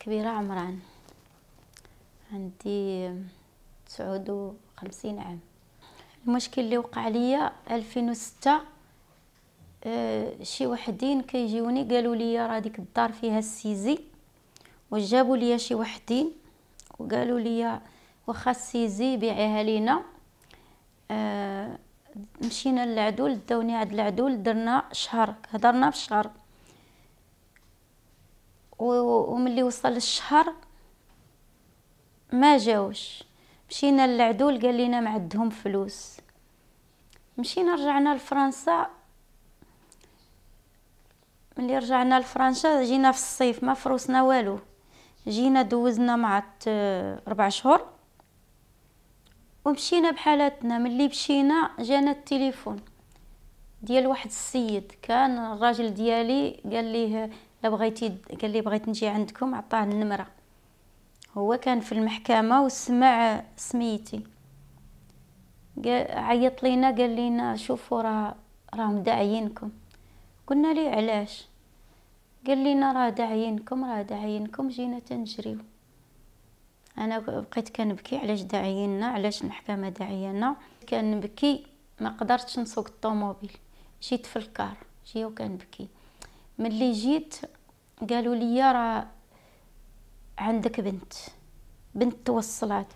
كبيرة عمران عندي تسعود وخمسين عام المشكل اللي وقع ليا ألفين وستة آه، شي وحدين كيجيوني قالوا لي راه ديك الدار فيها السيزي وجابوا لي شي وحدين وقالوا لي واخا السيزي بيعيها لينا آه، مشينا للعدول داوني عند العدول درنا شهر هضرنا في شهر وملي وصل الشهر ما جاوش مشينا للعدول قال لينا ما عندهم فلوس مشينا رجعنا لفرنسا ملي رجعنا لفرنسا جينا في الصيف ما فروسنا والو جينا دوزنا مع ربع شهور ومشينا بحالاتنا ملي مشينا جانا التليفون ديال واحد السيد كان الراجل ديالي قال ليه لا بغيتي قال لي بغيت نجي عندكم عطاه النمره هو كان في المحكمه وسمع سميتي عيط لينا قال لينا شوفوا راه راهم داعيينكم قلنا ليه علاش قال لينا راه داعيينكم راه داعيينكم جينا تنجريو انا بقيت كنبكي علاش داعيينا علاش المحكمه داعيانا كنبكي ما قدرتش نسوق الطوموبيل جيت في الكار جي من ملي جيت قالوا لي راه عندك بنت بنت توصلات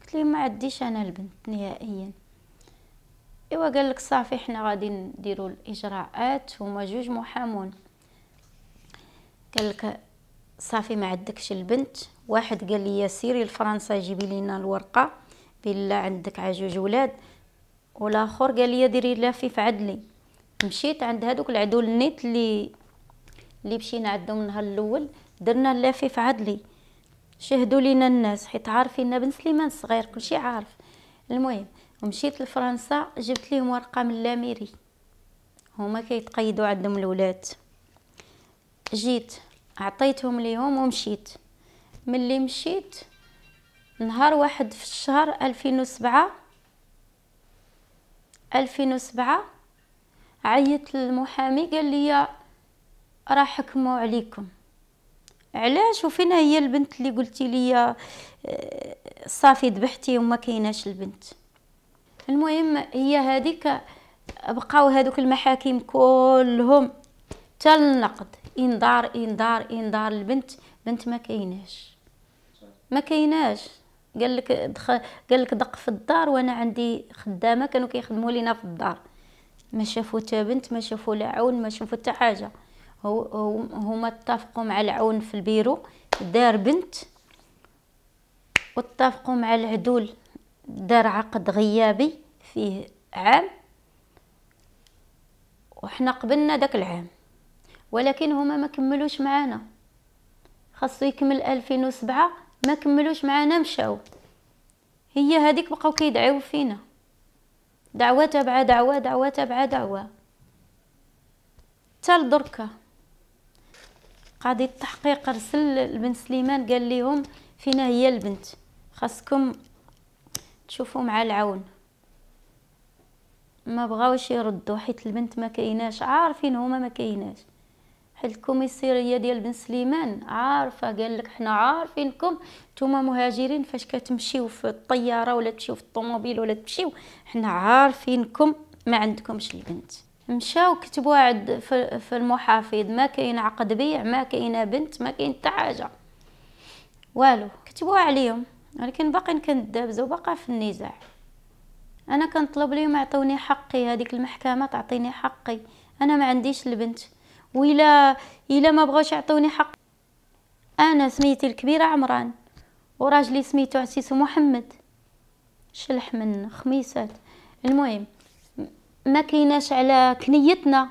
قلت لي ما عديش انا البنت نهائيا ايوا قال لك صافي حنا غادي نديروا الاجراءات هما جوج محامون قال لك صافي ما عندكش البنت واحد قال لي سيري لفرنسا جيبي لينا الورقه بالله عندك عجوج ولاد والاخر قال لي ديري لافي في عدلي مشيت عند هذوك العدول النيت اللي اللي مشينا عندهم النهار الاول درنا اللفيف عدلي شهدوا لينا الناس حيت عارفين بن سليمان صغير كلشي عارف المهم ومشيت لفرنسا جبت لهم ورقه من لاميري هما كيتقيدوا عندهم الولاد جيت عطيتهم ليهم ومشيت ملي مشيت نهار واحد في الشهر 2007 2007 عيط للمحامي قال لي راح حكموا عليكم علاش وفين هي البنت اللي قلتي لي صافي ذبحتي وما كايناش البنت المهم هي هذيك بقاو هذوك المحاكم كلهم تال النقد انذار انذار انذار البنت بنت ما كايناش ما كايناش قال لك دخل قال لك دق في الدار وانا عندي خدامه كانوا كيخدموا لينا في الدار ما شافوا تا بنت ما شافوا لا عون ما شافوا حتى حاجه هما اتفقوا مع العون في البيرو دار بنت واتفقوا مع العدول دار عقد غيابي فيه عام وحنا قبلنا داك العام ولكن هما ما كملوش معانا خاصو يكمل 2007 ما كملوش معانا مشاو هي هذيك بقاو كيدعيو فينا دعوة تبع دعوة دعوة تبع دعوة حتى دركة قاضي التحقيق رسل البنت سليمان قال ليهم فينا هي البنت خاصكم تشوفوا مع العون ما بغاوش يردوا حيت البنت ما كايناش عارفين هما ما كايناش الكوميسيريه ديال بن سليمان عارفه قال لك حنا عارفينكم نتوما مهاجرين فاش كتمشيو في الطياره ولا تمشيو في الطوموبيل ولا تمشيو حنا عارفينكم ما عندكمش البنت مشاو كتبوا عند في المحافظ ما كاين عقد بيع ما كاينه بنت ما كاين حتى حاجه والو كتبوا عليهم ولكن باقي كندابز باقا في النزاع انا كنطلب ليهم يعطوني حقي هذيك المحكمه تعطيني حقي انا ما عنديش البنت وإلا إلا ما بغاش يعطوني حق أنا سميتي الكبيرة عمران وراجلي سميتو عسيس محمد شلح من خميسات المهم ما كيناش على كنيتنا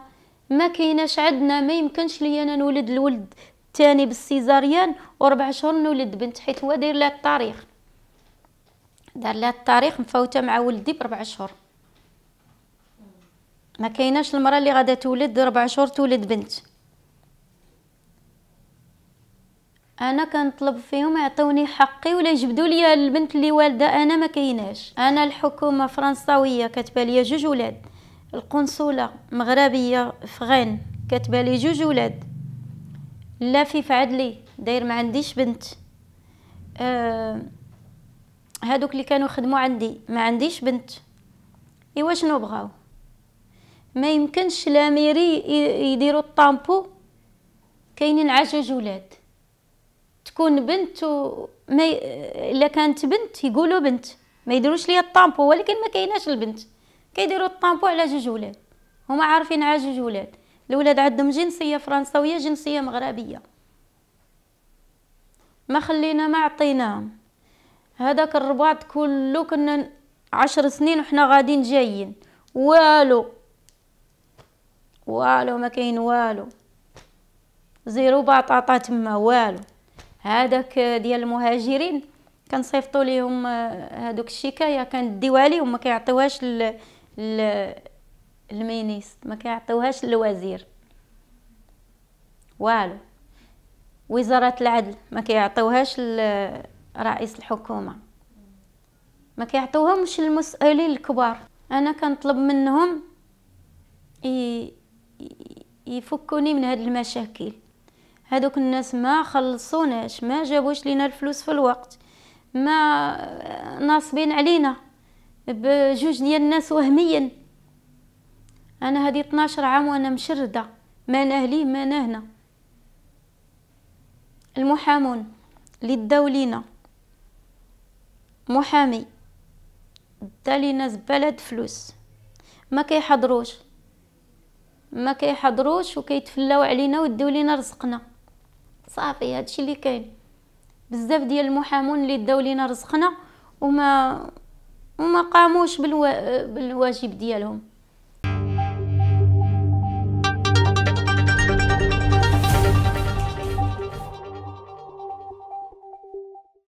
ما كيناش عندنا ما يمكنش لي انا نولد الولد تاني بالسيزاريان وربع شهور نولد بنت حيت هو داير لها التاريخ دار لها التاريخ مفوته مع ولدي بربع شهور ما كايناش المراه اللي غادا تولد ربع شهور تولد بنت انا كنطلب فيهم يعطوني حقي ولا يجبدوا لي البنت اللي والده انا ما كايناش انا الحكومه فرنساويه كاتبه لي جوج ولاد القنصله مغربيه في غان كاتبه لي جوج ولاد لا في فعدلي داير ما عنديش بنت آه، هادوك اللي كانوا خدموا عندي ما عنديش بنت ايوا شنو بغاو ما يمكنش لا ميري يديروا الطامبو كاينين عجوج ولاد تكون بنت و... ما ي... الا كانت بنت يقولوا بنت ما يديروش ليا الطامبو ولكن ما كايناش البنت كيديروا الطامبو على جوج ولاد هما عارفين على جوج ولاد الولاد عندهم جنسيه فرنساويه جنسيه مغربيه ما خلينا ما عطيناهم هذاك الرباط كله كنا عشر سنين وحنا غادين جايين والو والو ما كاين والو زيرو بطاطا تما والو هذاك ديال المهاجرين كنصيفطوا ليهم هذوك آه، الشكايه كنديوها ليهم ما كيعطيوهاش المينيست ما كيعطيوهاش للوزير والو وزاره العدل ما كيعطيوهاش لرئيس الحكومه ما كيعطيوهمش المسؤولين الكبار انا كنطلب منهم يفكوني من هاد المشاكل هادوك الناس ما خلصوناش ما جابوش لينا الفلوس في الوقت ما ناصبين علينا بجوج ديال الناس وهميا انا هادي 12 عام وانا مشرده ما نهلي ما نهنا المحامون اللي داو لينا محامي دا لينا زباله فلوس ما كيحضروش ما كيحضروش وكيتفلاو علينا ويديو لينا رزقنا صافي هادشي اللي كاين بزاف ديال المحامون اللي داو لينا رزقنا وما وما قاموش بالوا... بالواجب ديالهم